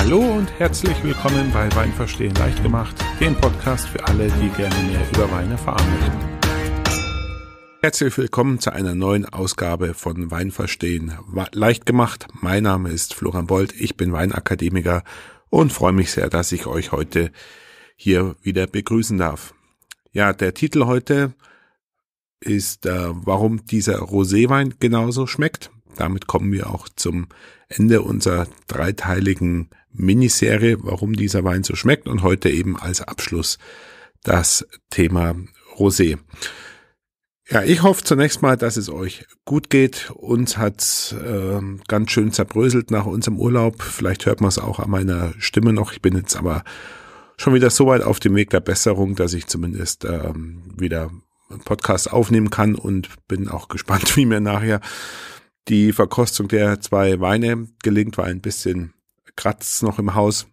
Hallo und herzlich willkommen bei Wein verstehen leicht gemacht, dem Podcast für alle, die gerne mehr über Weine erfahren möchten. Herzlich willkommen zu einer neuen Ausgabe von Wein verstehen leicht gemacht. Mein Name ist Florian Bold, ich bin Weinakademiker und freue mich sehr, dass ich euch heute hier wieder begrüßen darf. Ja, der Titel heute ist, äh, warum dieser Roséwein genauso schmeckt. Damit kommen wir auch zum Ende unserer dreiteiligen Miniserie, warum dieser Wein so schmeckt und heute eben als Abschluss das Thema Rosé. Ja, ich hoffe zunächst mal, dass es euch gut geht. Uns hat's äh, ganz schön zerbröselt nach unserem Urlaub. Vielleicht hört man es auch an meiner Stimme noch. Ich bin jetzt aber schon wieder so weit auf dem Weg der Besserung, dass ich zumindest ähm, wieder einen Podcast aufnehmen kann und bin auch gespannt, wie mir nachher die Verkostung der zwei Weine gelingt. weil ein bisschen kratzt noch im Haus,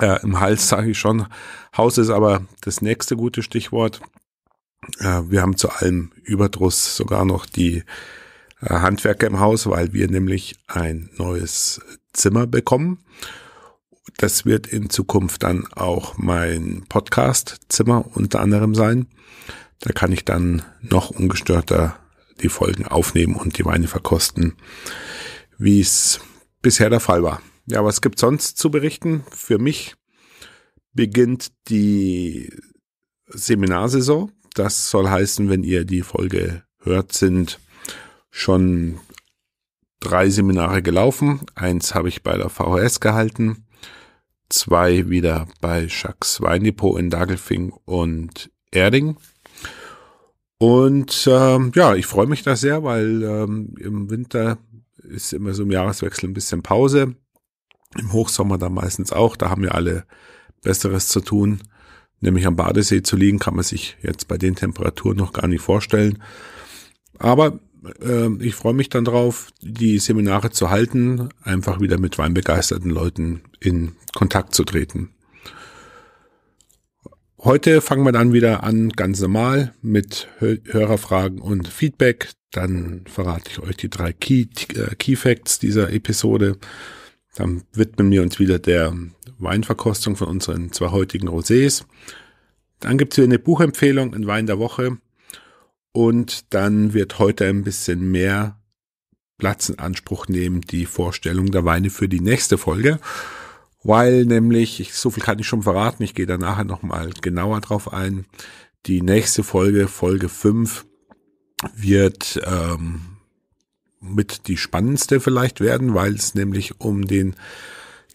äh, im Hals sage ich schon. Haus ist aber das nächste gute Stichwort. Äh, wir haben zu allem Überdruss sogar noch die äh, Handwerker im Haus, weil wir nämlich ein neues Zimmer bekommen. Das wird in Zukunft dann auch mein Podcast-Zimmer unter anderem sein. Da kann ich dann noch ungestörter die Folgen aufnehmen und die Weine verkosten, wie es bisher der Fall war. Ja, was gibt sonst zu berichten? Für mich beginnt die Seminarsaison. Das soll heißen, wenn ihr die Folge hört, sind schon drei Seminare gelaufen. Eins habe ich bei der VHS gehalten, zwei wieder bei Jacques Weindepot in Dagelfing und Erding. Und ähm, ja, ich freue mich da sehr, weil ähm, im Winter ist immer so im Jahreswechsel ein bisschen Pause. Im Hochsommer dann meistens auch. Da haben wir alle Besseres zu tun. Nämlich am Badesee zu liegen, kann man sich jetzt bei den Temperaturen noch gar nicht vorstellen. Aber äh, ich freue mich dann drauf, die Seminare zu halten, einfach wieder mit weinbegeisterten Leuten in Kontakt zu treten. Heute fangen wir dann wieder an, ganz normal, mit Hörerfragen und Feedback. Dann verrate ich euch die drei Key, äh, Key Facts dieser Episode. Dann widmen wir uns wieder der Weinverkostung von unseren zwei heutigen Rosés. Dann gibt es wieder eine Buchempfehlung, ein Wein der Woche. Und dann wird heute ein bisschen mehr Platz in Anspruch nehmen, die Vorstellung der Weine für die nächste Folge. Weil nämlich, ich, so viel kann ich schon verraten, ich gehe da nachher nochmal genauer drauf ein. Die nächste Folge, Folge 5, wird ähm, mit die spannendste vielleicht werden, weil es nämlich um den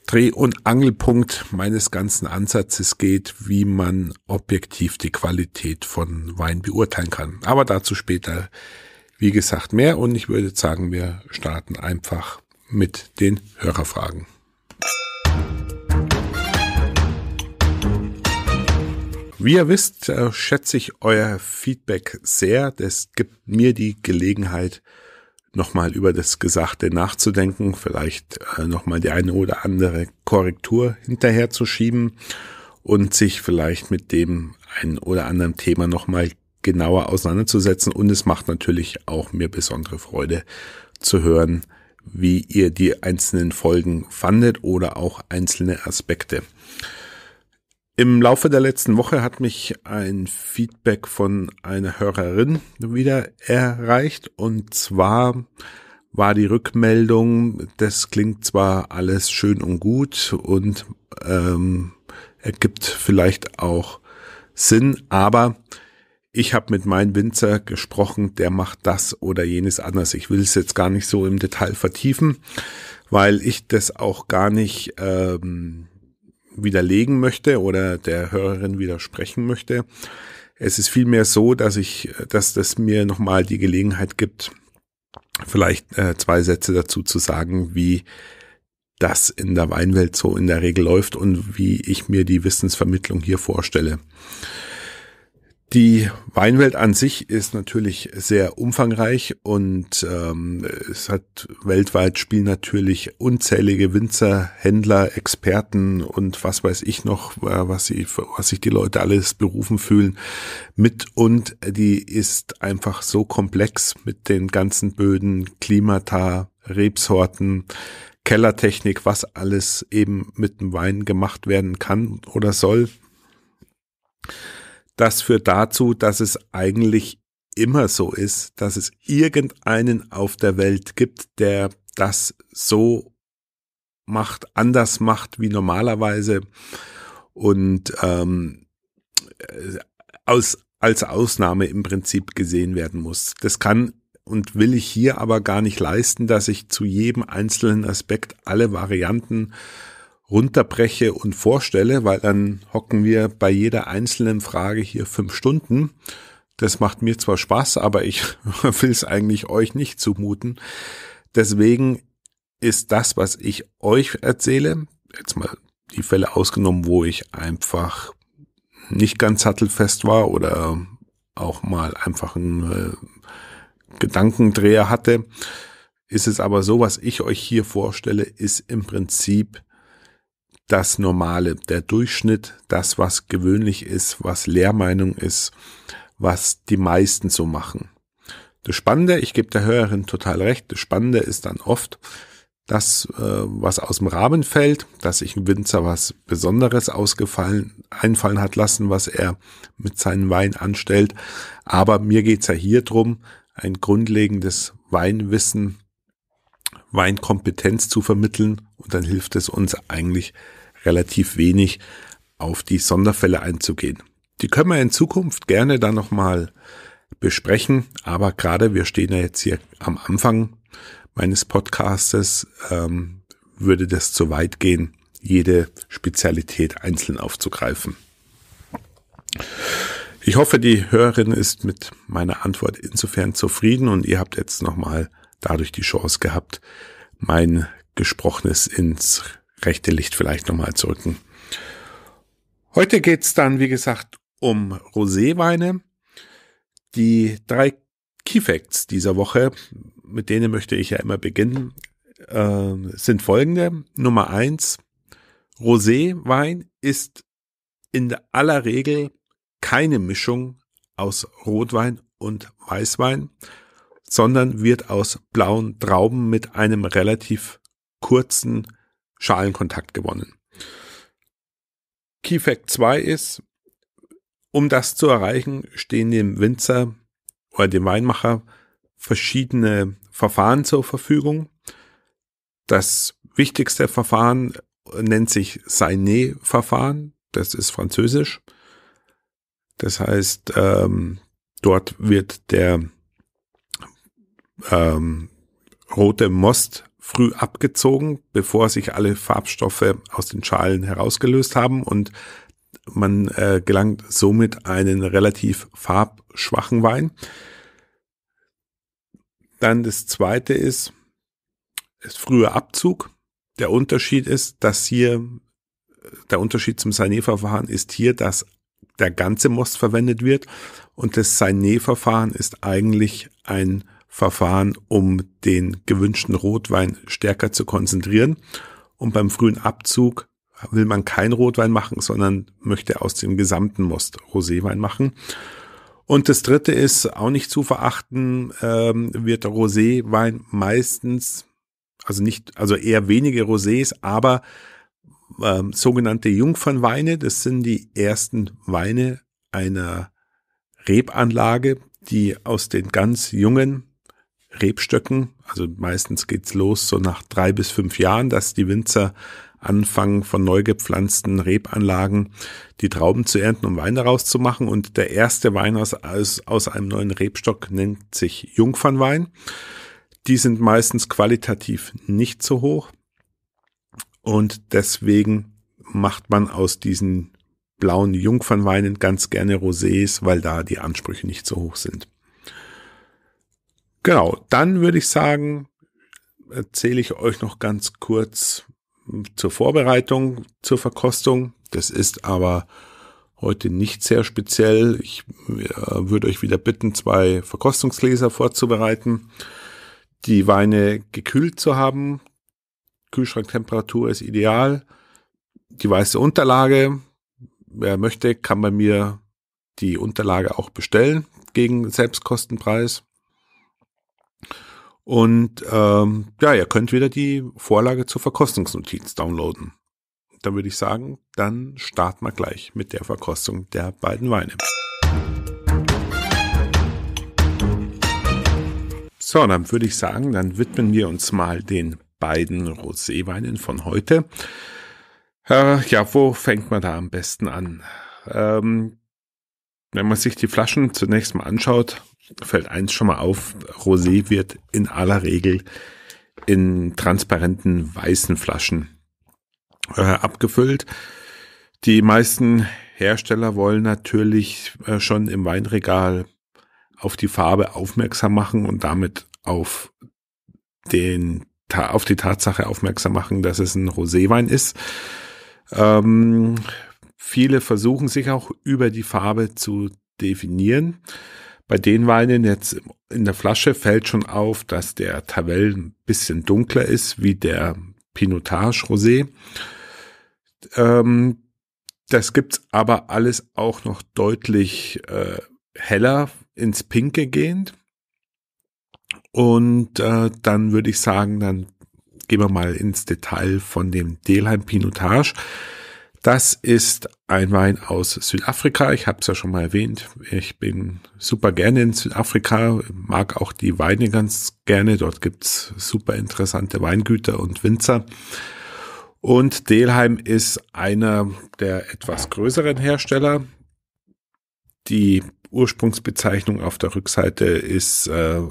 Dreh- und Angelpunkt meines ganzen Ansatzes geht, wie man objektiv die Qualität von Wein beurteilen kann. Aber dazu später, wie gesagt, mehr. Und ich würde sagen, wir starten einfach mit den Hörerfragen. Wie ihr wisst, äh, schätze ich euer Feedback sehr. Das gibt mir die Gelegenheit, nochmal über das Gesagte nachzudenken, vielleicht äh, nochmal die eine oder andere Korrektur hinterherzuschieben und sich vielleicht mit dem einen oder anderen Thema nochmal genauer auseinanderzusetzen. Und es macht natürlich auch mir besondere Freude zu hören, wie ihr die einzelnen Folgen fandet oder auch einzelne Aspekte. Im Laufe der letzten Woche hat mich ein Feedback von einer Hörerin wieder erreicht und zwar war die Rückmeldung, das klingt zwar alles schön und gut und ähm, ergibt vielleicht auch Sinn, aber ich habe mit meinem Winzer gesprochen, der macht das oder jenes anders. Ich will es jetzt gar nicht so im Detail vertiefen, weil ich das auch gar nicht ähm, widerlegen möchte oder der Hörerin widersprechen möchte. Es ist vielmehr so, dass ich, dass das mir nochmal die Gelegenheit gibt, vielleicht äh, zwei Sätze dazu zu sagen, wie das in der Weinwelt so in der Regel läuft und wie ich mir die Wissensvermittlung hier vorstelle. Die Weinwelt an sich ist natürlich sehr umfangreich und ähm, es hat weltweit spielen natürlich unzählige Winzer, Händler, Experten und was weiß ich noch, was sie, was sich die Leute alles berufen fühlen mit und die ist einfach so komplex mit den ganzen Böden, Klimata, Rebsorten, Kellertechnik, was alles eben mit dem Wein gemacht werden kann oder soll das führt dazu, dass es eigentlich immer so ist, dass es irgendeinen auf der Welt gibt, der das so macht, anders macht wie normalerweise und ähm, aus, als Ausnahme im Prinzip gesehen werden muss. Das kann und will ich hier aber gar nicht leisten, dass ich zu jedem einzelnen Aspekt alle Varianten runterbreche und vorstelle, weil dann hocken wir bei jeder einzelnen Frage hier fünf Stunden. Das macht mir zwar Spaß, aber ich will es eigentlich euch nicht zumuten. Deswegen ist das, was ich euch erzähle, jetzt mal die Fälle ausgenommen, wo ich einfach nicht ganz sattelfest war oder auch mal einfach einen äh, Gedankendreher hatte, ist es aber so, was ich euch hier vorstelle, ist im Prinzip das Normale, der Durchschnitt, das, was gewöhnlich ist, was Lehrmeinung ist, was die meisten so machen. Das Spannende, ich gebe der Hörerin total recht, das Spannende ist dann oft das, äh, was aus dem Rahmen fällt, dass sich ein Winzer was Besonderes ausgefallen, einfallen hat lassen, was er mit seinem Wein anstellt. Aber mir geht's ja hier drum, ein grundlegendes Weinwissen, Weinkompetenz zu vermitteln und dann hilft es uns eigentlich relativ wenig auf die Sonderfälle einzugehen. Die können wir in Zukunft gerne dann nochmal besprechen, aber gerade wir stehen ja jetzt hier am Anfang meines Podcastes, ähm, würde das zu weit gehen, jede Spezialität einzeln aufzugreifen. Ich hoffe, die Hörerin ist mit meiner Antwort insofern zufrieden und ihr habt jetzt nochmal dadurch die Chance gehabt, mein Gesprochenes ins rechte Licht vielleicht nochmal zu rücken. Heute geht's dann, wie gesagt, um Roséweine. Die drei Key Facts dieser Woche, mit denen möchte ich ja immer beginnen, äh, sind folgende. Nummer eins, Roséwein ist in aller Regel keine Mischung aus Rotwein und Weißwein, sondern wird aus blauen Trauben mit einem relativ kurzen Schalenkontakt gewonnen. Key Fact 2 ist, um das zu erreichen, stehen dem Winzer oder dem Weinmacher verschiedene Verfahren zur Verfügung. Das wichtigste Verfahren nennt sich Sainé-Verfahren. Das ist französisch. Das heißt, ähm, dort wird der ähm, rote Most früh abgezogen, bevor sich alle Farbstoffe aus den Schalen herausgelöst haben und man äh, gelangt somit einen relativ farbschwachen Wein. Dann das zweite ist, ist früher Abzug. Der Unterschied ist, dass hier, der Unterschied zum Sané-Verfahren ist hier, dass der ganze Most verwendet wird und das Sané-Verfahren ist eigentlich ein Verfahren, um den gewünschten Rotwein stärker zu konzentrieren. Und beim frühen Abzug will man keinen Rotwein machen, sondern möchte aus dem gesamten Most Roséwein machen. Und das dritte ist auch nicht zu verachten, ähm, wird Roséwein meistens, also nicht, also eher wenige Rosés, aber ähm, sogenannte Jungfernweine, das sind die ersten Weine einer Rebanlage, die aus den ganz jungen Rebstöcken. Also meistens geht's los so nach drei bis fünf Jahren, dass die Winzer anfangen von neu gepflanzten Rebanlagen die Trauben zu ernten, um Wein daraus zu machen. Und der erste Wein aus, aus, aus einem neuen Rebstock nennt sich Jungfernwein. Die sind meistens qualitativ nicht so hoch. Und deswegen macht man aus diesen blauen Jungfernweinen ganz gerne Rosés, weil da die Ansprüche nicht so hoch sind. Genau, dann würde ich sagen, erzähle ich euch noch ganz kurz hm, zur Vorbereitung, zur Verkostung. Das ist aber heute nicht sehr speziell. Ich äh, würde euch wieder bitten, zwei Verkostungsgläser vorzubereiten, die Weine gekühlt zu haben. Kühlschranktemperatur ist ideal. Die weiße Unterlage, wer möchte, kann bei mir die Unterlage auch bestellen gegen Selbstkostenpreis. Und ähm, ja, ihr könnt wieder die Vorlage zur Verkostungsnotiz downloaden. Dann würde ich sagen, dann starten wir gleich mit der Verkostung der beiden Weine. So, dann würde ich sagen, dann widmen wir uns mal den beiden Roséweinen von heute. Äh, ja, wo fängt man da am besten an? Ähm, wenn man sich die Flaschen zunächst mal anschaut, fällt eins schon mal auf, Rosé wird in aller Regel in transparenten weißen Flaschen äh, abgefüllt. Die meisten Hersteller wollen natürlich äh, schon im Weinregal auf die Farbe aufmerksam machen und damit auf den auf die Tatsache aufmerksam machen, dass es ein Roséwein ist. Ähm, viele versuchen sich auch über die Farbe zu definieren. Bei den Weinen jetzt in der Flasche fällt schon auf, dass der Tavell ein bisschen dunkler ist wie der Pinotage Rosé. Ähm, das gibt's aber alles auch noch deutlich äh, heller ins Pinke gehend. Und äh, dann würde ich sagen, dann gehen wir mal ins Detail von dem Delheim Pinotage. Das ist ein Wein aus Südafrika. Ich habe es ja schon mal erwähnt. Ich bin super gerne in Südafrika, mag auch die Weine ganz gerne. Dort gibt's super interessante Weingüter und Winzer. Und Delheim ist einer der etwas größeren Hersteller. Die Ursprungsbezeichnung auf der Rückseite ist äh,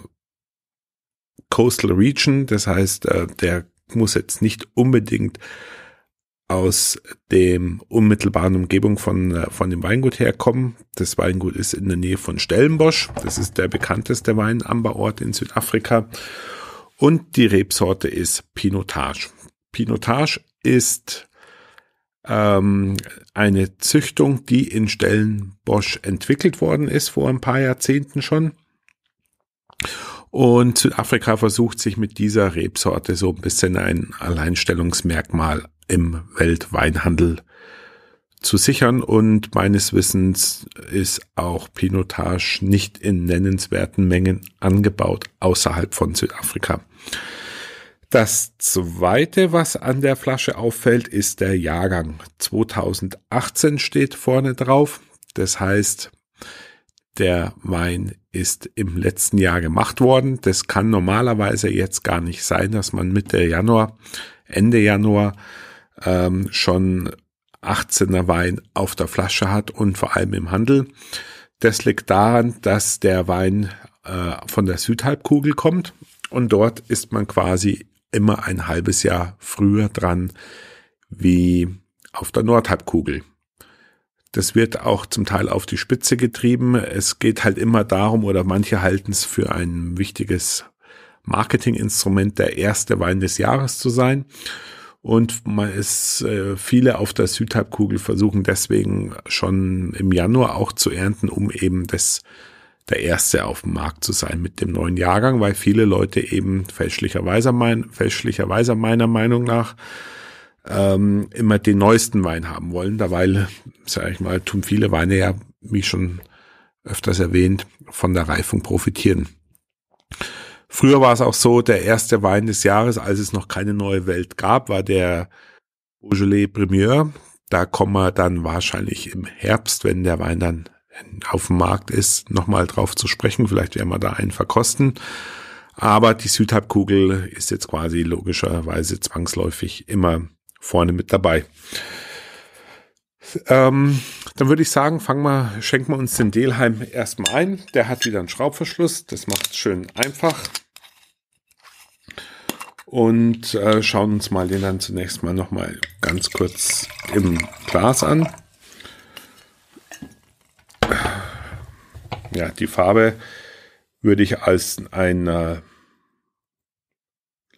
Coastal Region. Das heißt, äh, der muss jetzt nicht unbedingt aus dem unmittelbaren Umgebung von, äh, von dem Weingut herkommen. Das Weingut ist in der Nähe von Stellenbosch. Das ist der bekannteste Weinanbauort in Südafrika. Und die Rebsorte ist Pinotage. Pinotage ist ähm, eine Züchtung, die in Stellenbosch entwickelt worden ist, vor ein paar Jahrzehnten schon. Und Südafrika versucht sich mit dieser Rebsorte so ein bisschen ein Alleinstellungsmerkmal im Weltweinhandel zu sichern und meines Wissens ist auch Pinotage nicht in nennenswerten Mengen angebaut außerhalb von Südafrika. Das zweite, was an der Flasche auffällt, ist der Jahrgang. 2018 steht vorne drauf. Das heißt, der Wein ist im letzten Jahr gemacht worden. Das kann normalerweise jetzt gar nicht sein, dass man Mitte Januar, Ende Januar ähm, schon 18er Wein auf der Flasche hat und vor allem im Handel. Das liegt daran, dass der Wein äh, von der Südhalbkugel kommt und dort ist man quasi immer ein halbes Jahr früher dran wie auf der Nordhalbkugel. Das wird auch zum Teil auf die Spitze getrieben. Es geht halt immer darum, oder manche halten es für ein wichtiges Marketinginstrument, der erste Wein des Jahres zu sein. Und man ist äh, viele auf der Südhalbkugel versuchen deswegen schon im Januar auch zu ernten, um eben das der erste auf dem Markt zu sein mit dem neuen Jahrgang, weil viele Leute eben fälschlicherweise, mein, fälschlicherweise meiner Meinung nach ähm, immer den neuesten Wein haben wollen. Dabei, sage ich mal, tun viele Weine ja, wie schon öfters erwähnt, von der Reifung profitieren. Früher war es auch so, der erste Wein des Jahres, als es noch keine neue Welt gab, war der Beaujolais Premier. Da kommen wir dann wahrscheinlich im Herbst, wenn der Wein dann auf dem Markt ist, nochmal drauf zu sprechen. Vielleicht werden wir da einen verkosten. Aber die Südhalbkugel ist jetzt quasi logischerweise zwangsläufig immer vorne mit dabei. Ähm, dann würde ich sagen, fangen wir, schenken wir uns den Delheim erstmal ein. Der hat wieder einen Schraubverschluss. Das macht es schön einfach. Und äh, schauen uns mal den dann zunächst mal nochmal ganz kurz im Glas an. Ja, die Farbe würde ich als ein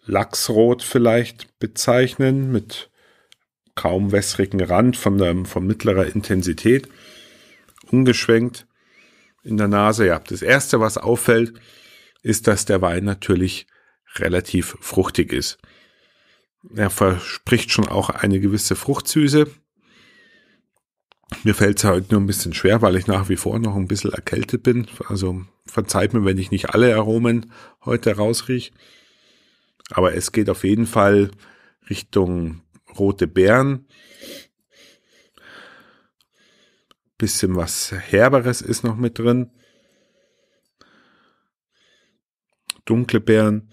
Lachsrot vielleicht bezeichnen mit kaum wässrigen Rand von, der, von mittlerer Intensität, ungeschwenkt in der Nase. Ja, das Erste, was auffällt, ist, dass der Wein natürlich relativ fruchtig ist. Er verspricht schon auch eine gewisse Fruchtsüße. Mir fällt es heute halt nur ein bisschen schwer, weil ich nach wie vor noch ein bisschen erkältet bin. Also verzeiht mir, wenn ich nicht alle Aromen heute rausrieche. Aber es geht auf jeden Fall Richtung rote Beeren. Bisschen was Herberes ist noch mit drin. Dunkle Beeren.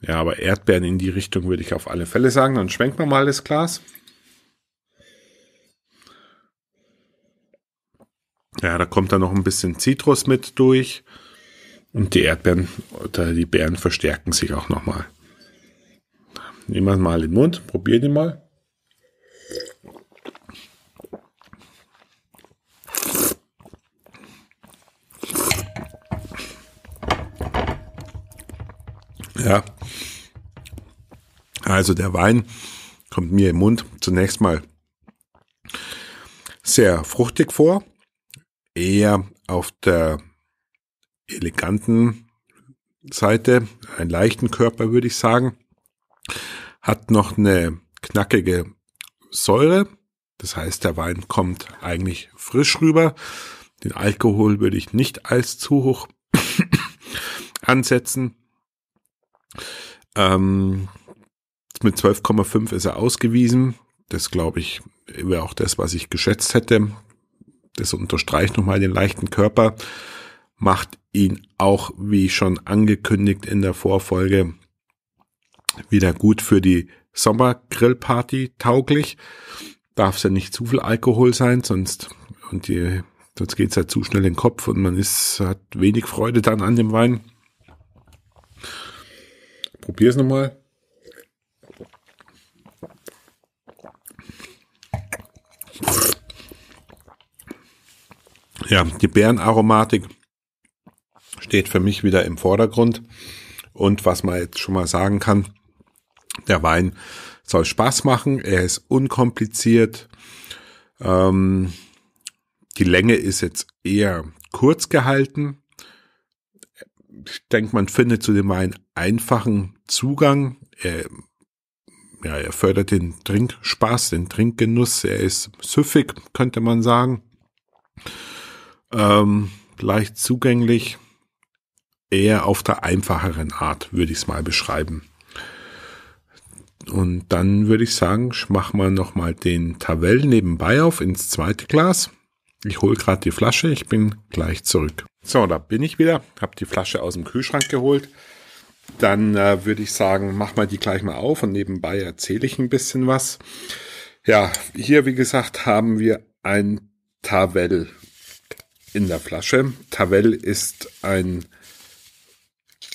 Ja, aber Erdbeeren in die Richtung würde ich auf alle Fälle sagen. Dann schwenken wir mal das Glas. Ja, da kommt dann noch ein bisschen Zitrus mit durch. Und die Erdbeeren oder die Beeren verstärken sich auch nochmal. Nehmen wir mal in den Mund, probieren die mal. Ja. Also der Wein kommt mir im Mund zunächst mal sehr fruchtig vor, eher auf der eleganten Seite, einen leichten Körper würde ich sagen, hat noch eine knackige Säure, das heißt der Wein kommt eigentlich frisch rüber, den Alkohol würde ich nicht als zu hoch ansetzen, ähm, mit 12,5 ist er ausgewiesen. Das glaube ich, wäre auch das, was ich geschätzt hätte. Das unterstreicht nochmal den leichten Körper. Macht ihn auch, wie schon angekündigt in der Vorfolge, wieder gut für die Sommergrillparty tauglich. Darf es ja nicht zu viel Alkohol sein, sonst, und die, sonst ja halt zu schnell in den Kopf und man ist, hat wenig Freude dann an dem Wein probiere es nochmal. Ja, die Bärenaromatik steht für mich wieder im Vordergrund. Und was man jetzt schon mal sagen kann, der Wein soll Spaß machen, er ist unkompliziert. Ähm, die Länge ist jetzt eher kurz gehalten ich denke, man findet zu dem Wein einfachen Zugang. Er, ja, er fördert den Trinkspaß, den Trinkgenuss. Er ist süffig, könnte man sagen. Ähm, leicht zugänglich. Eher auf der einfacheren Art, würde ich es mal beschreiben. Und dann würde ich sagen, mach mal nochmal den Tavell nebenbei auf ins zweite Glas. Ich hole gerade die Flasche, ich bin gleich zurück. So, da bin ich wieder, habe die Flasche aus dem Kühlschrank geholt. Dann äh, würde ich sagen, mach mal die gleich mal auf und nebenbei erzähle ich ein bisschen was. Ja, hier wie gesagt haben wir ein Tavel in der Flasche. Tavel ist ein,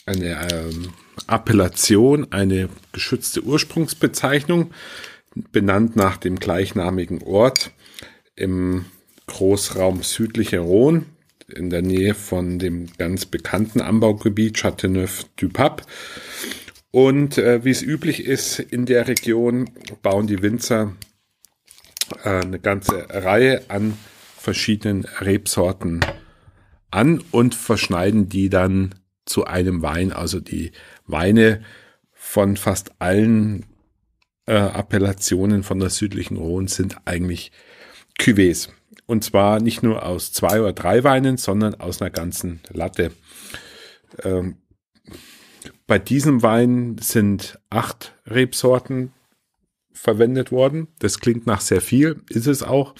eine ähm, Appellation, eine geschützte Ursprungsbezeichnung, benannt nach dem gleichnamigen Ort im Großraum südliche Rhone in der Nähe von dem ganz bekannten Anbaugebiet Châteauneuf-du-Pape. Und äh, wie es üblich ist in der Region, bauen die Winzer äh, eine ganze Reihe an verschiedenen Rebsorten an und verschneiden die dann zu einem Wein. Also die Weine von fast allen äh, Appellationen von der südlichen Rhone sind eigentlich Cuvées. Und zwar nicht nur aus zwei oder drei Weinen, sondern aus einer ganzen Latte. Ähm, bei diesem Wein sind acht Rebsorten verwendet worden. Das klingt nach sehr viel, ist es auch.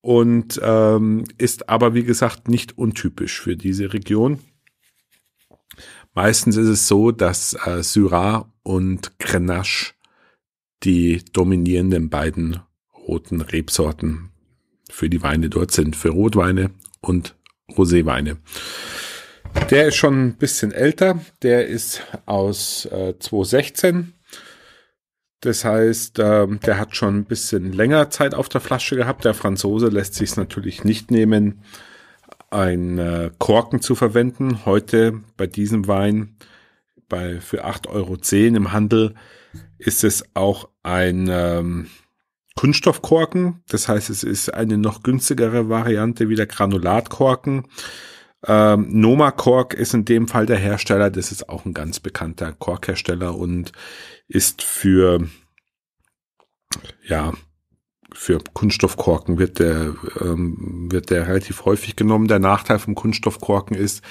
Und ähm, ist aber, wie gesagt, nicht untypisch für diese Region. Meistens ist es so, dass äh, Syrah und Grenache die dominierenden beiden roten Rebsorten für die Weine dort sind, für Rotweine und Roséweine. Der ist schon ein bisschen älter, der ist aus äh, 2016. Das heißt, äh, der hat schon ein bisschen länger Zeit auf der Flasche gehabt. Der Franzose lässt sich es natürlich nicht nehmen, einen äh, Korken zu verwenden. Heute bei diesem Wein bei, für 8,10 Euro im Handel ist es auch ein ähm, Kunststoffkorken. Das heißt, es ist eine noch günstigere Variante wie der Granulatkorken. Ähm, Noma Kork ist in dem Fall der Hersteller. Das ist auch ein ganz bekannter Korkhersteller und ist für ja für Kunststoffkorken wird der, ähm, wird der relativ häufig genommen. Der Nachteil vom Kunststoffkorken ist,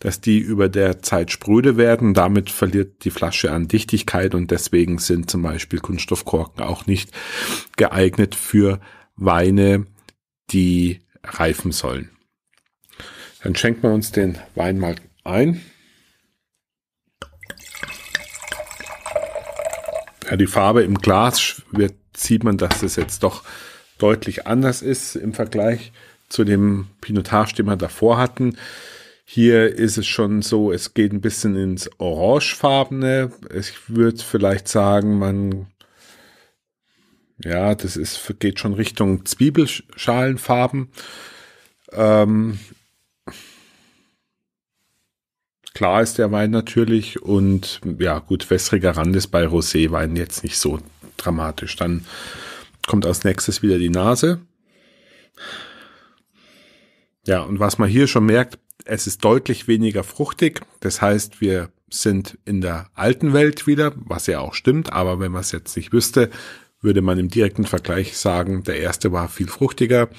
dass die über der Zeit spröde werden. Damit verliert die Flasche an Dichtigkeit und deswegen sind zum Beispiel Kunststoffkorken auch nicht geeignet für Weine, die reifen sollen. Dann schenken wir uns den Wein mal ein. Ja, die Farbe im Glas wird sieht man, dass es jetzt doch deutlich anders ist im Vergleich zu dem Pinotage, den wir davor hatten. Hier ist es schon so, es geht ein bisschen ins Orangefarbene. Ich würde vielleicht sagen, man, ja, das ist, geht schon Richtung Zwiebelschalenfarben. Ähm, klar ist der Wein natürlich und ja, gut, wässriger Rand ist bei rosé Roséwein jetzt nicht so dramatisch. Dann kommt als nächstes wieder die Nase. Ja, und was man hier schon merkt, es ist deutlich weniger fruchtig. Das heißt, wir sind in der alten Welt wieder, was ja auch stimmt, aber wenn man es jetzt nicht wüsste, würde man im direkten Vergleich sagen, der erste war viel fruchtiger,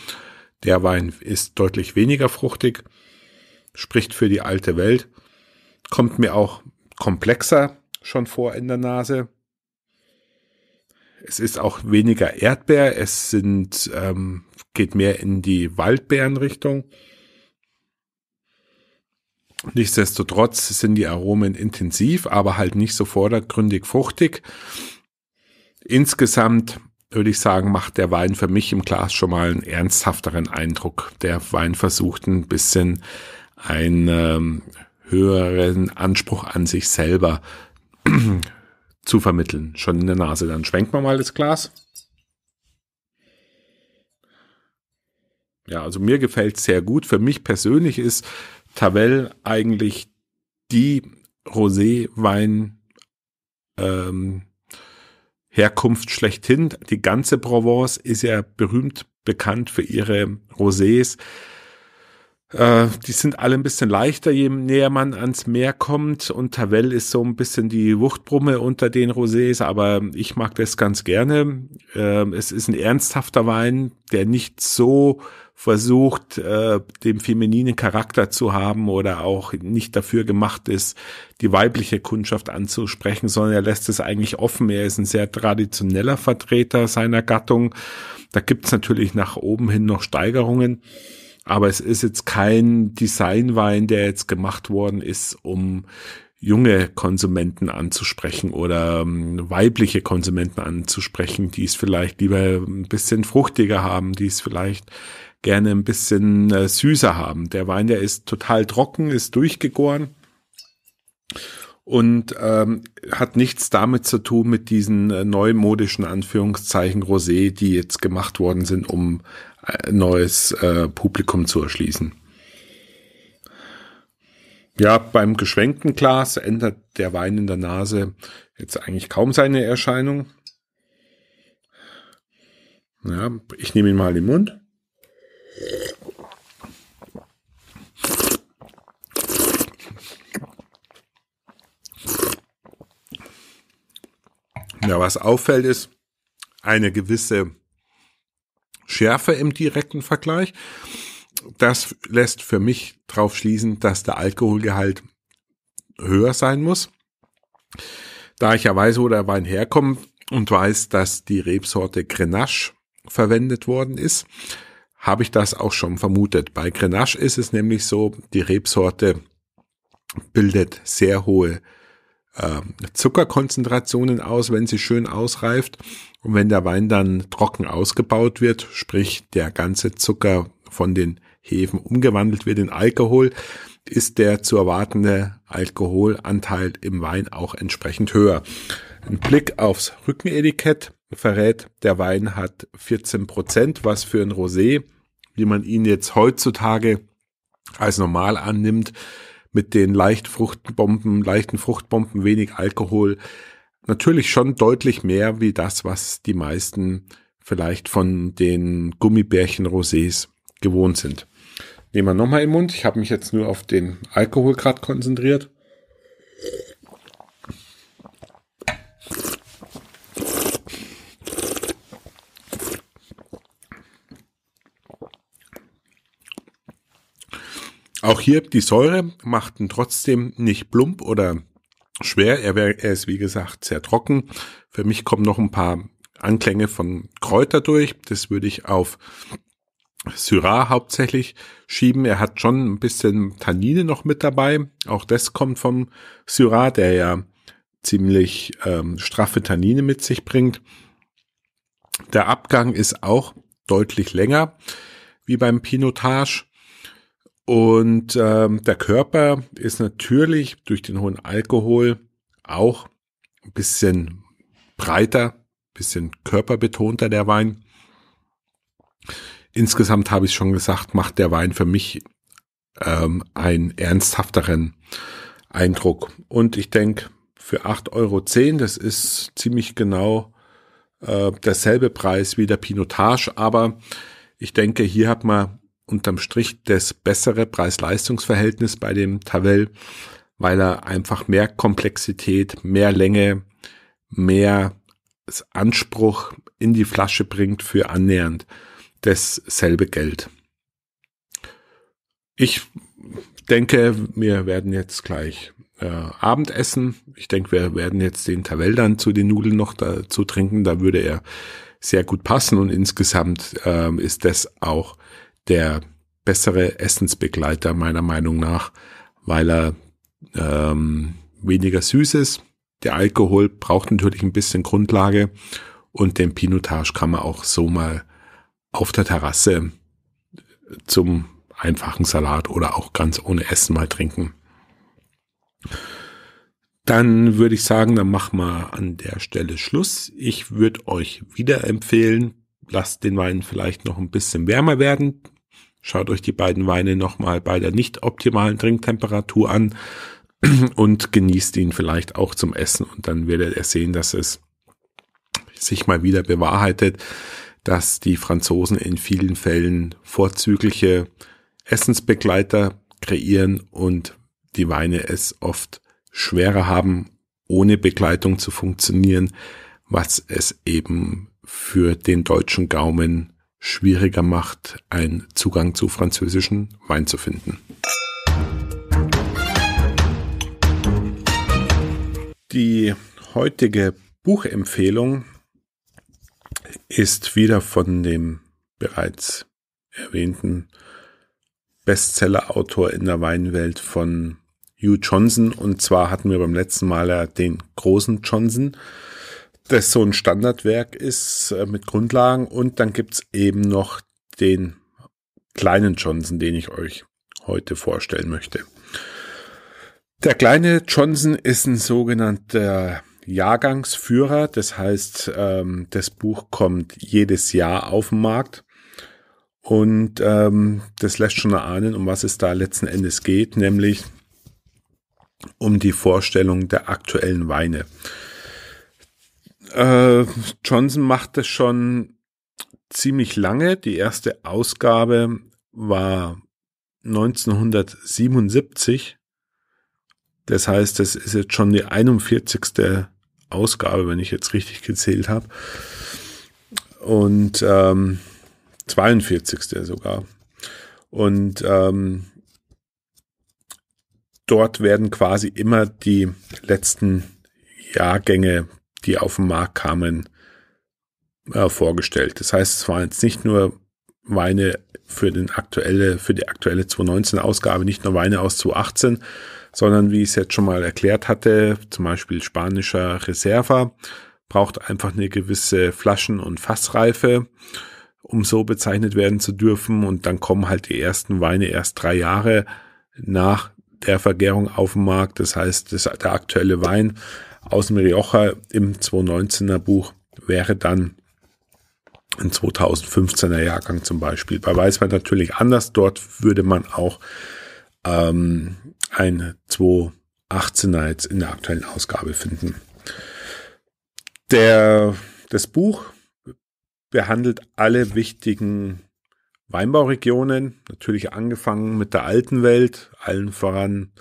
der Wein ist deutlich weniger fruchtig, spricht für die alte Welt, kommt mir auch komplexer schon vor in der Nase. Es ist auch weniger Erdbeer, es sind, ähm, geht mehr in die Waldbeerenrichtung. Nichtsdestotrotz sind die Aromen intensiv, aber halt nicht so vordergründig fruchtig. Insgesamt würde ich sagen, macht der Wein für mich im Glas schon mal einen ernsthafteren Eindruck. Der Wein versucht ein bisschen einen ähm, höheren Anspruch an sich selber zu vermitteln, schon in der Nase. Dann schwenkt man mal das Glas. Ja, also mir gefällt es sehr gut. Für mich persönlich ist Tavel eigentlich die Rosé-Wein ähm, Herkunft schlechthin. Die ganze Provence ist ja berühmt bekannt für ihre Rosés. Äh, die sind alle ein bisschen leichter, je näher man ans Meer kommt. Und Tavel ist so ein bisschen die Wuchtbrumme unter den Rosés, aber ich mag das ganz gerne. Äh, es ist ein ernsthafter Wein, der nicht so versucht, äh, dem femininen Charakter zu haben oder auch nicht dafür gemacht ist, die weibliche Kundschaft anzusprechen, sondern er lässt es eigentlich offen. Er ist ein sehr traditioneller Vertreter seiner Gattung. Da gibt's natürlich nach oben hin noch Steigerungen aber es ist jetzt kein Designwein, der jetzt gemacht worden ist, um junge Konsumenten anzusprechen oder ähm, weibliche Konsumenten anzusprechen, die es vielleicht lieber ein bisschen fruchtiger haben, die es vielleicht gerne ein bisschen äh, süßer haben. Der Wein, der ist total trocken, ist durchgegoren und ähm, hat nichts damit zu tun mit diesen äh, neumodischen Anführungszeichen Rosé, die jetzt gemacht worden sind, um neues äh, Publikum zu erschließen. Ja, beim geschwenkten Glas ändert der Wein in der Nase jetzt eigentlich kaum seine Erscheinung. Ja, ich nehme ihn mal in den Mund. Ja, was auffällt ist eine gewisse Schärfe im direkten Vergleich. Das lässt für mich darauf schließen, dass der Alkoholgehalt höher sein muss. Da ich ja weiß, wo der Wein herkommt und weiß, dass die Rebsorte Grenache verwendet worden ist, habe ich das auch schon vermutet. Bei Grenache ist es nämlich so, die Rebsorte bildet sehr hohe äh, Zuckerkonzentrationen aus, wenn sie schön ausreift. Und wenn der Wein dann trocken ausgebaut wird, sprich der ganze Zucker von den Hefen umgewandelt wird in Alkohol, ist der zu erwartende Alkoholanteil im Wein auch entsprechend höher. Ein Blick aufs Rückenetikett verrät, der Wein hat 14 Prozent, was für ein Rosé, wie man ihn jetzt heutzutage als normal annimmt, mit den leichten Fruchtbomben, leichten Fruchtbomben, wenig Alkohol, natürlich schon deutlich mehr wie das, was die meisten vielleicht von den Gummibärchen-Rosés gewohnt sind. Nehmen wir nochmal im Mund. Ich habe mich jetzt nur auf den Alkoholgrad konzentriert. Auch hier die Säure macht ihn trotzdem nicht plump oder schwer. Er, wär, er ist wie gesagt sehr trocken. Für mich kommen noch ein paar Anklänge von Kräuter durch. Das würde ich auf Syrah hauptsächlich schieben. Er hat schon ein bisschen Tannine noch mit dabei. Auch das kommt vom Syrah, der ja ziemlich ähm, straffe Tannine mit sich bringt. Der Abgang ist auch deutlich länger wie beim Pinotage. Und ähm, der Körper ist natürlich durch den hohen Alkohol auch ein bisschen breiter, bisschen körperbetonter der Wein. Insgesamt habe ich schon gesagt, macht der Wein für mich ähm, einen ernsthafteren Eindruck. Und ich denke, für 8,10 Euro, das ist ziemlich genau äh, derselbe Preis wie der Pinotage, aber ich denke, hier hat man unterm Strich das bessere Preis-Leistungs-Verhältnis bei dem Tavel, weil er einfach mehr Komplexität, mehr Länge, mehr Anspruch in die Flasche bringt für annähernd dasselbe Geld. Ich denke, wir werden jetzt gleich äh, Abendessen. Ich denke, wir werden jetzt den Tavel dann zu den Nudeln noch dazu trinken. Da würde er sehr gut passen und insgesamt äh, ist das auch der bessere Essensbegleiter meiner Meinung nach, weil er ähm, weniger süß ist. Der Alkohol braucht natürlich ein bisschen Grundlage und den Pinotage kann man auch so mal auf der Terrasse zum einfachen Salat oder auch ganz ohne Essen mal trinken. Dann würde ich sagen, dann machen wir an der Stelle Schluss. Ich würde euch wieder empfehlen, lasst den Wein vielleicht noch ein bisschen wärmer werden, Schaut euch die beiden Weine nochmal bei der nicht optimalen Trinktemperatur an und genießt ihn vielleicht auch zum Essen und dann werdet ihr sehen, dass es sich mal wieder bewahrheitet, dass die Franzosen in vielen Fällen vorzügliche Essensbegleiter kreieren und die Weine es oft schwerer haben, ohne Begleitung zu funktionieren, was es eben für den deutschen Gaumen schwieriger macht, einen Zugang zu französischen Wein zu finden. Die heutige Buchempfehlung ist wieder von dem bereits erwähnten Bestseller-Autor in der Weinwelt von Hugh Johnson. Und zwar hatten wir beim letzten Mal ja den großen Johnson das so ein Standardwerk ist äh, mit Grundlagen. Und dann gibt's eben noch den kleinen Johnson, den ich euch heute vorstellen möchte. Der kleine Johnson ist ein sogenannter Jahrgangsführer. Das heißt, ähm, das Buch kommt jedes Jahr auf den Markt. Und ähm, das lässt schon erahnen, um was es da letzten Endes geht, nämlich um die Vorstellung der aktuellen Weine. Äh, Johnson macht das schon ziemlich lange. Die erste Ausgabe war 1977. Das heißt, das ist jetzt schon die 41. Ausgabe, wenn ich jetzt richtig gezählt habe. Und ähm, 42. sogar. Und ähm, dort werden quasi immer die letzten Jahrgänge die auf den Markt kamen, äh, vorgestellt. Das heißt, es waren jetzt nicht nur Weine für, den aktuelle, für die aktuelle 2019-Ausgabe, nicht nur Weine aus 2018, sondern wie ich es jetzt schon mal erklärt hatte, zum Beispiel spanischer Reserva braucht einfach eine gewisse Flaschen- und Fassreife, um so bezeichnet werden zu dürfen. Und dann kommen halt die ersten Weine erst drei Jahre nach der Vergärung auf den Markt. Das heißt, das, der aktuelle Wein aus dem Rioja im 2019er Buch wäre dann ein 2015er Jahrgang zum Beispiel. Bei Weißwein natürlich anders. Dort würde man auch ähm, ein 2018er jetzt in der aktuellen Ausgabe finden. Der, das Buch behandelt alle wichtigen Weinbauregionen, natürlich angefangen mit der alten Welt, allen voran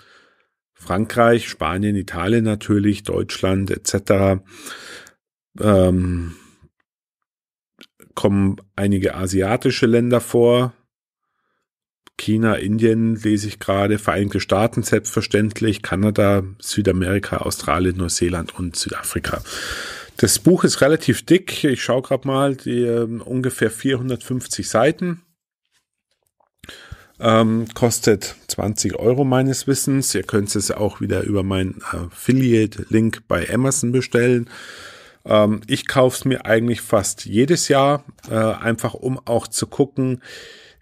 Frankreich, Spanien, Italien natürlich, Deutschland etc. Ähm, kommen einige asiatische Länder vor. China, Indien lese ich gerade, Vereinigte Staaten selbstverständlich, Kanada, Südamerika, Australien, Neuseeland und Südafrika. Das Buch ist relativ dick. Ich schaue gerade mal, die, äh, ungefähr 450 Seiten. Ähm, kostet 20 Euro meines Wissens. Ihr könnt es auch wieder über meinen äh, Affiliate-Link bei Amazon bestellen. Ähm, ich kaufe es mir eigentlich fast jedes Jahr, äh, einfach um auch zu gucken,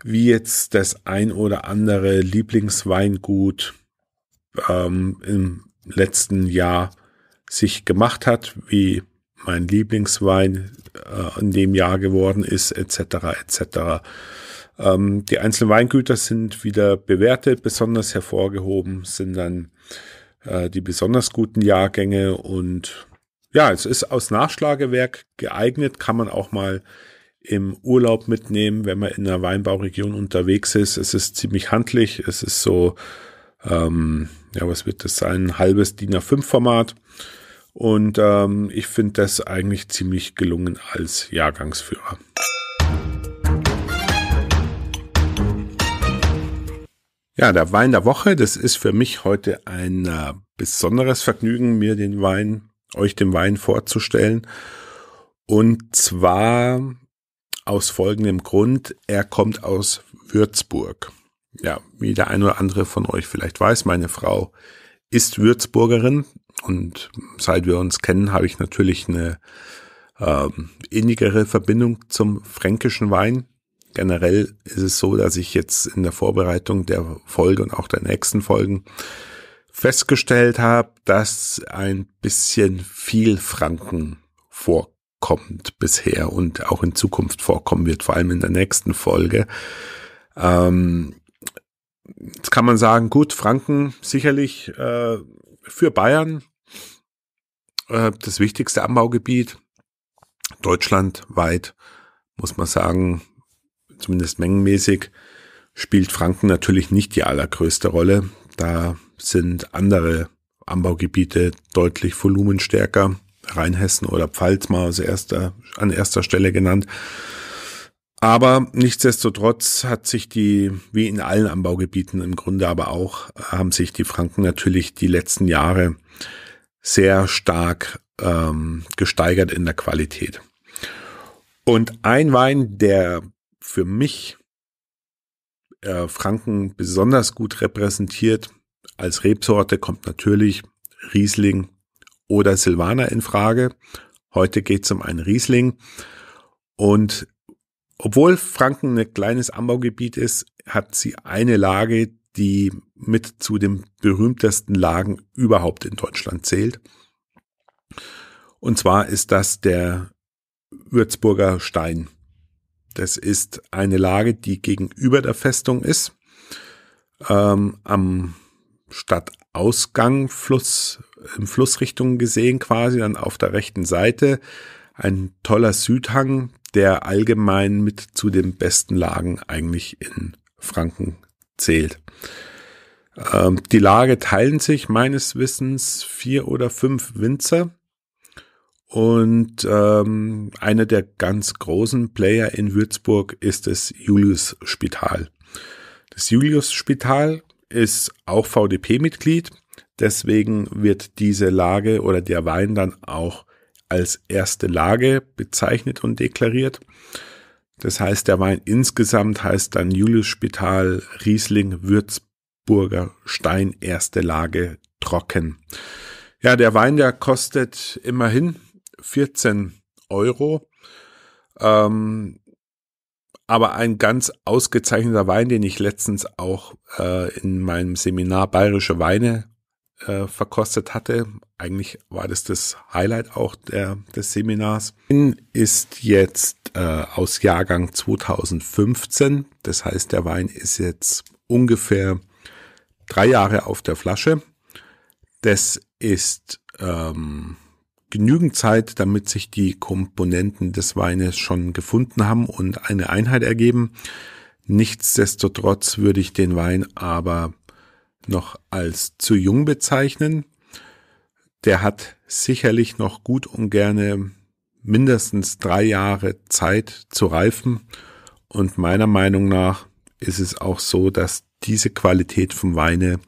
wie jetzt das ein oder andere Lieblingsweingut ähm, im letzten Jahr sich gemacht hat, wie mein Lieblingswein äh, in dem Jahr geworden ist, etc. etc. Ähm, die einzelnen Weingüter sind wieder bewertet, besonders hervorgehoben sind dann äh, die besonders guten Jahrgänge und ja, es ist aus Nachschlagewerk geeignet, kann man auch mal im Urlaub mitnehmen, wenn man in einer Weinbauregion unterwegs ist. Es ist ziemlich handlich, es ist so, ähm, ja, was wird das sein, ein halbes DIN A5-Format. Und ähm, ich finde das eigentlich ziemlich gelungen als Jahrgangsführer. Ja, der Wein der Woche, das ist für mich heute ein äh, besonderes Vergnügen, mir den Wein, euch den Wein vorzustellen. Und zwar aus folgendem Grund, er kommt aus Würzburg. Ja, wie der ein oder andere von euch vielleicht weiß, meine Frau ist Würzburgerin und seit wir uns kennen, habe ich natürlich eine ähm, innigere Verbindung zum fränkischen Wein generell ist es so, dass ich jetzt in der Vorbereitung der Folge und auch der nächsten Folgen festgestellt habe, dass ein bisschen viel Franken vorkommt bisher und auch in Zukunft vorkommen wird, vor allem in der nächsten Folge. Ähm, jetzt kann man sagen, gut, Franken sicherlich äh, für Bayern äh, das wichtigste Anbaugebiet, deutschlandweit, muss man sagen, zumindest mengenmäßig, spielt Franken natürlich nicht die allergrößte Rolle. Da sind andere Anbaugebiete deutlich volumenstärker. Rheinhessen oder Pfalz mal aus erster, an erster Stelle genannt. Aber nichtsdestotrotz hat sich die, wie in allen Anbaugebieten im Grunde aber auch, haben sich die Franken natürlich die letzten Jahre sehr stark ähm, gesteigert in der Qualität. Und ein Wein, der für mich äh, Franken besonders gut repräsentiert. Als Rebsorte kommt natürlich Riesling oder Silvaner in Frage. Heute geht es um einen Riesling. Und obwohl Franken ein kleines Anbaugebiet ist, hat sie eine Lage, die mit zu den berühmtesten Lagen überhaupt in Deutschland zählt. Und zwar ist das der Würzburger Stein. Das ist eine Lage, die gegenüber der Festung ist, ähm, am Stadtausgang Fluss, in Flussrichtung gesehen quasi, dann auf der rechten Seite ein toller Südhang, der allgemein mit zu den besten Lagen eigentlich in Franken zählt. Ähm, die Lage teilen sich meines Wissens vier oder fünf Winzer und ähm, einer der ganz großen Player in Würzburg ist das Julius Spital. Das Julius Spital ist auch VDP-Mitglied. Deswegen wird diese Lage oder der Wein dann auch als erste Lage bezeichnet und deklariert. Das heißt, der Wein insgesamt heißt dann Julius Spital Riesling Würzburger Stein erste Lage trocken. Ja, der Wein, der kostet immerhin 14 Euro. Ähm, aber ein ganz ausgezeichneter Wein, den ich letztens auch äh, in meinem Seminar Bayerische Weine äh, verkostet hatte. Eigentlich war das das Highlight auch der, des Seminars. Ist jetzt äh, aus Jahrgang 2015. Das heißt, der Wein ist jetzt ungefähr drei Jahre auf der Flasche. Das ist ähm, genügend Zeit, damit sich die Komponenten des Weines schon gefunden haben und eine Einheit ergeben. Nichtsdestotrotz würde ich den Wein aber noch als zu jung bezeichnen. Der hat sicherlich noch gut und gerne mindestens drei Jahre Zeit zu reifen. Und meiner Meinung nach ist es auch so, dass diese Qualität vom Weine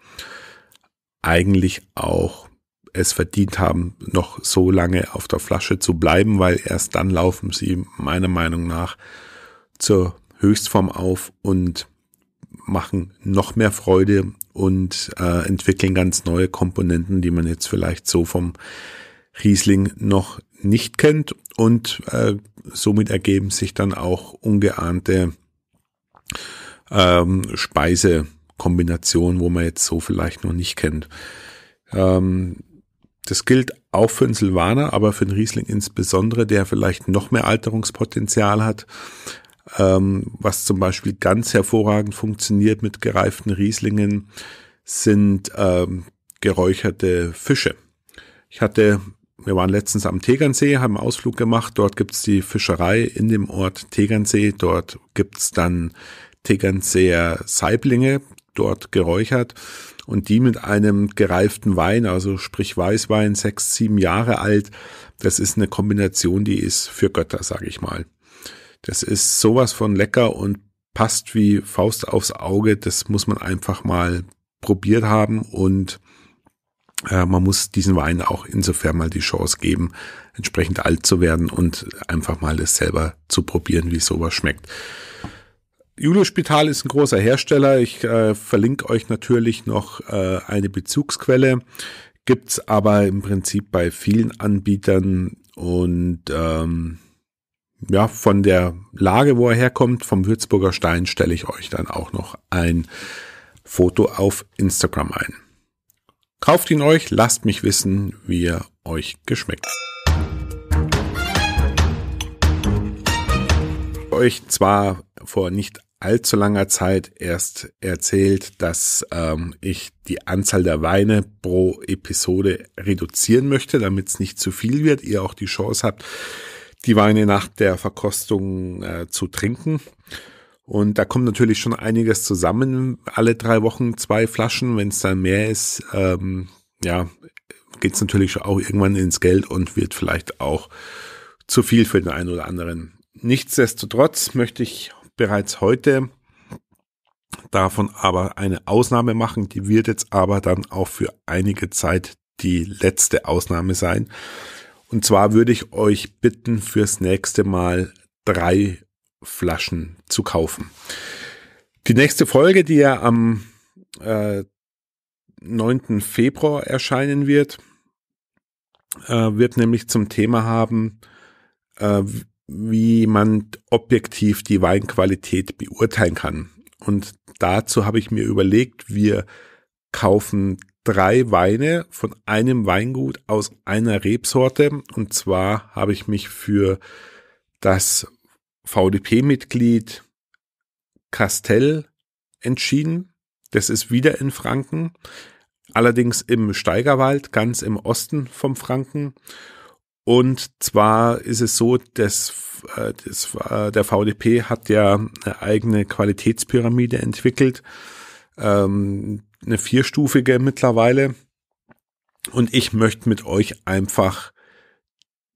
eigentlich auch es verdient haben, noch so lange auf der Flasche zu bleiben, weil erst dann laufen sie meiner Meinung nach zur Höchstform auf und machen noch mehr Freude und äh, entwickeln ganz neue Komponenten, die man jetzt vielleicht so vom Riesling noch nicht kennt und äh, somit ergeben sich dann auch ungeahnte ähm, Speisekombinationen, wo man jetzt so vielleicht noch nicht kennt. Ähm, das gilt auch für einen Silvaner, aber für einen Riesling insbesondere, der vielleicht noch mehr Alterungspotenzial hat, ähm, was zum Beispiel ganz hervorragend funktioniert mit gereiften Rieslingen, sind ähm, geräucherte Fische. Ich hatte, wir waren letztens am Tegernsee, haben einen Ausflug gemacht. Dort gibt's die Fischerei in dem Ort Tegernsee. Dort gibt's dann Tegernseer Saiblinge, dort geräuchert und die mit einem gereiften Wein, also sprich Weißwein, sechs, sieben Jahre alt, das ist eine Kombination, die ist für Götter, sage ich mal. Das ist sowas von lecker und passt wie Faust aufs Auge. Das muss man einfach mal probiert haben und äh, man muss diesen Wein auch insofern mal die Chance geben, entsprechend alt zu werden und einfach mal das selber zu probieren, wie sowas schmeckt. Julo-Spital ist ein großer Hersteller. Ich äh, verlinke euch natürlich noch äh, eine Bezugsquelle. Gibt es aber im Prinzip bei vielen Anbietern und ähm, ja, von der Lage, wo er herkommt, vom Würzburger Stein, stelle ich euch dann auch noch ein Foto auf Instagram ein. Kauft ihn euch, lasst mich wissen, wie er euch geschmeckt. euch zwar vor nicht allzu langer Zeit erst erzählt, dass ähm, ich die Anzahl der Weine pro Episode reduzieren möchte, damit es nicht zu viel wird, ihr auch die Chance habt, die Weine nach der Verkostung äh, zu trinken. Und da kommt natürlich schon einiges zusammen, alle drei Wochen zwei Flaschen, wenn es dann mehr ist, ähm, ja, geht es natürlich auch irgendwann ins Geld und wird vielleicht auch zu viel für den einen oder anderen. Nichtsdestotrotz möchte ich bereits heute, davon aber eine Ausnahme machen. Die wird jetzt aber dann auch für einige Zeit die letzte Ausnahme sein. Und zwar würde ich euch bitten, fürs nächste Mal drei Flaschen zu kaufen. Die nächste Folge, die ja am äh, 9. Februar erscheinen wird, äh, wird nämlich zum Thema haben, äh, wie man objektiv die Weinqualität beurteilen kann. Und dazu habe ich mir überlegt, wir kaufen drei Weine von einem Weingut aus einer Rebsorte. Und zwar habe ich mich für das VDP-Mitglied Castell entschieden. Das ist wieder in Franken, allerdings im Steigerwald, ganz im Osten vom Franken. Und zwar ist es so, dass, äh, dass äh, der VDP hat ja eine eigene Qualitätspyramide entwickelt, ähm, eine vierstufige mittlerweile. Und ich möchte mit euch einfach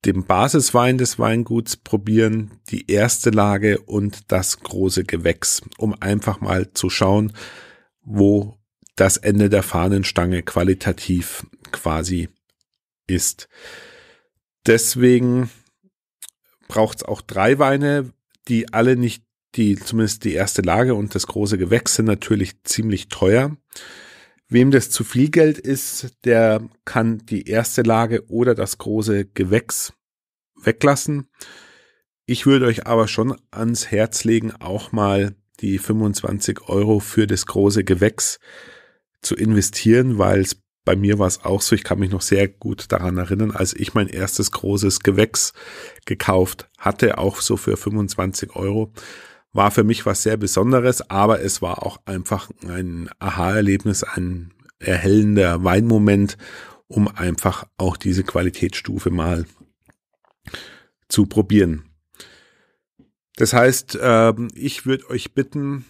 den Basiswein des Weinguts probieren, die erste Lage und das große Gewächs, um einfach mal zu schauen, wo das Ende der Fahnenstange qualitativ quasi ist deswegen braucht es auch drei Weine, die alle nicht, die zumindest die erste Lage und das große Gewächs sind natürlich ziemlich teuer. Wem das zu viel Geld ist, der kann die erste Lage oder das große Gewächs weglassen. Ich würde euch aber schon ans Herz legen, auch mal die 25 Euro für das große Gewächs zu investieren, weil es bei mir war es auch so, ich kann mich noch sehr gut daran erinnern, als ich mein erstes großes Gewächs gekauft hatte, auch so für 25 Euro, war für mich was sehr Besonderes, aber es war auch einfach ein Aha-Erlebnis, ein erhellender Weinmoment, um einfach auch diese Qualitätsstufe mal zu probieren. Das heißt, ähm, ich würde euch bitten,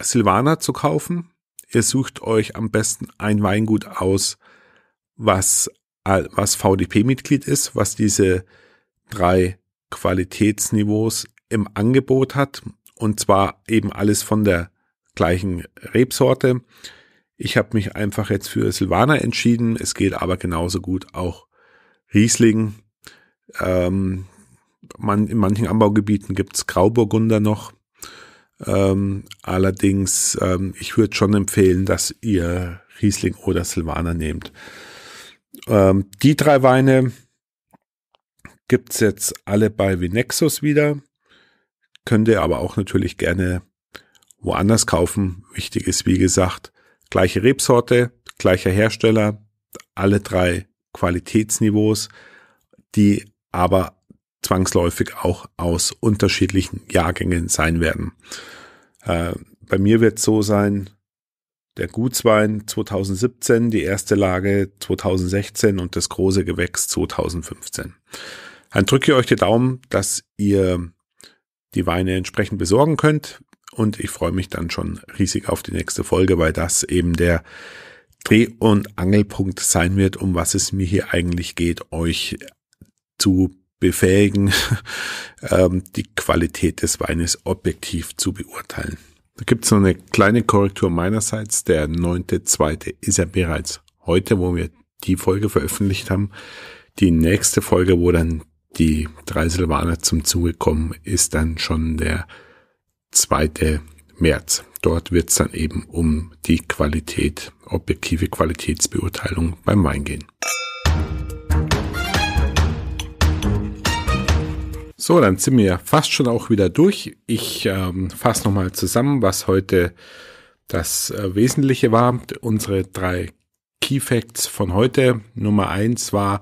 Silvana zu kaufen, Ihr sucht euch am besten ein Weingut aus, was, äh, was VDP-Mitglied ist, was diese drei Qualitätsniveaus im Angebot hat. Und zwar eben alles von der gleichen Rebsorte. Ich habe mich einfach jetzt für Silvaner entschieden. Es geht aber genauso gut auch Riesling. Ähm, man, in manchen Anbaugebieten gibt es Grauburgunder noch. Ähm, allerdings, ähm, ich würde schon empfehlen, dass ihr Riesling oder Silvaner nehmt. Ähm, die drei Weine gibt es jetzt alle bei Vinexus wieder. Könnt ihr aber auch natürlich gerne woanders kaufen. Wichtig ist, wie gesagt, gleiche Rebsorte, gleicher Hersteller, alle drei Qualitätsniveaus, die aber zwangsläufig auch aus unterschiedlichen Jahrgängen sein werden. Äh, bei mir wird so sein, der Gutswein 2017, die erste Lage 2016 und das große Gewächs 2015. Dann drücke ich euch die Daumen, dass ihr die Weine entsprechend besorgen könnt und ich freue mich dann schon riesig auf die nächste Folge, weil das eben der Dreh- und Angelpunkt sein wird, um was es mir hier eigentlich geht, euch zu befähigen, ähm, die Qualität des Weines objektiv zu beurteilen. Da gibt es noch eine kleine Korrektur meinerseits. Der 9.2. ist ja bereits heute, wo wir die Folge veröffentlicht haben. Die nächste Folge, wo dann die drei Silvaner zum Zuge kommen, ist dann schon der 2. März. Dort wird es dann eben um die Qualität, objektive Qualitätsbeurteilung beim Wein gehen. So, dann sind wir fast schon auch wieder durch. Ich ähm, fasse nochmal zusammen, was heute das äh, Wesentliche war. Unsere drei Key Facts von heute. Nummer eins war,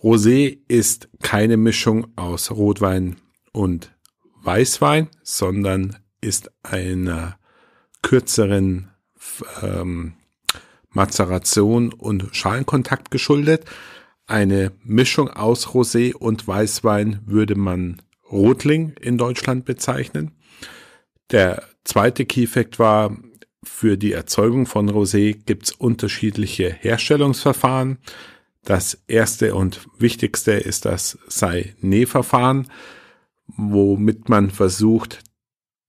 Rosé ist keine Mischung aus Rotwein und Weißwein, sondern ist einer kürzeren ähm, Mazeration und Schalenkontakt geschuldet. Eine Mischung aus Rosé und Weißwein würde man Rotling in Deutschland bezeichnen. Der zweite Key Fact war, für die Erzeugung von Rosé gibt es unterschiedliche Herstellungsverfahren. Das erste und wichtigste ist das Sainé-Verfahren, womit man versucht,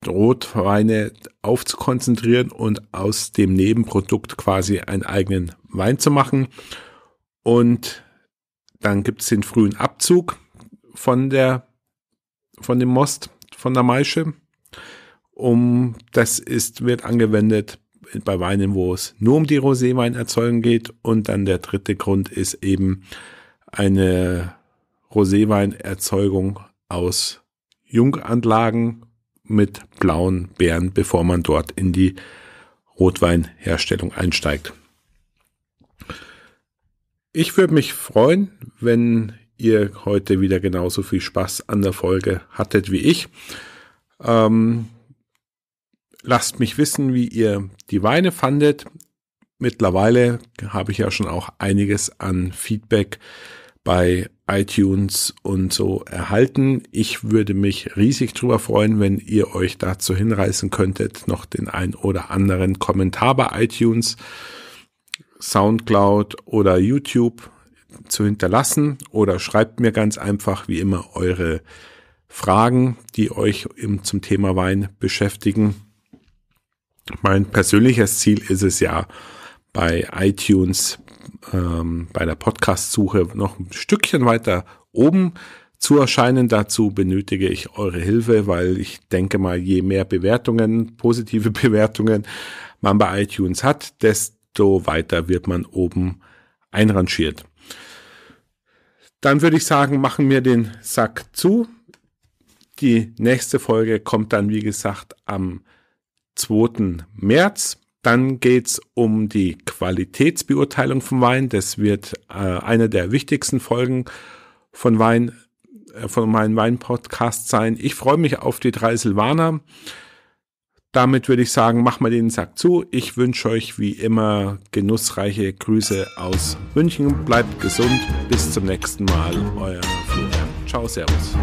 Rotweine aufzukonzentrieren und aus dem Nebenprodukt quasi einen eigenen Wein zu machen. Und dann gibt's den frühen Abzug von der, von dem Most, von der Maische. Um, das ist, wird angewendet bei Weinen, wo es nur um die Roséweinerzeugung geht. Und dann der dritte Grund ist eben eine Roséweinerzeugung aus Junganlagen mit blauen Beeren, bevor man dort in die Rotweinherstellung einsteigt. Ich würde mich freuen, wenn ihr heute wieder genauso viel Spaß an der Folge hattet wie ich. Ähm, lasst mich wissen, wie ihr die Weine fandet. Mittlerweile habe ich ja schon auch einiges an Feedback bei iTunes und so erhalten. Ich würde mich riesig drüber freuen, wenn ihr euch dazu hinreißen könntet, noch den ein oder anderen Kommentar bei iTunes äh, SoundCloud oder YouTube zu hinterlassen oder schreibt mir ganz einfach wie immer eure Fragen, die euch im, zum Thema Wein beschäftigen. Mein persönliches Ziel ist es ja, bei iTunes ähm, bei der Podcast-Suche noch ein Stückchen weiter oben zu erscheinen. Dazu benötige ich eure Hilfe, weil ich denke mal, je mehr Bewertungen, positive Bewertungen man bei iTunes hat, desto desto weiter wird man oben einrangiert. Dann würde ich sagen, machen wir den Sack zu. Die nächste Folge kommt dann, wie gesagt, am 2. März. Dann geht es um die Qualitätsbeurteilung von Wein. Das wird äh, eine der wichtigsten Folgen von Wein, äh, von meinem Wein-Podcast sein. Ich freue mich auf die drei Silvaner damit würde ich sagen, mach mal den Sack zu. Ich wünsche euch wie immer genussreiche Grüße aus München. Bleibt gesund. Bis zum nächsten Mal. Euer Florian. Ciao, Servus.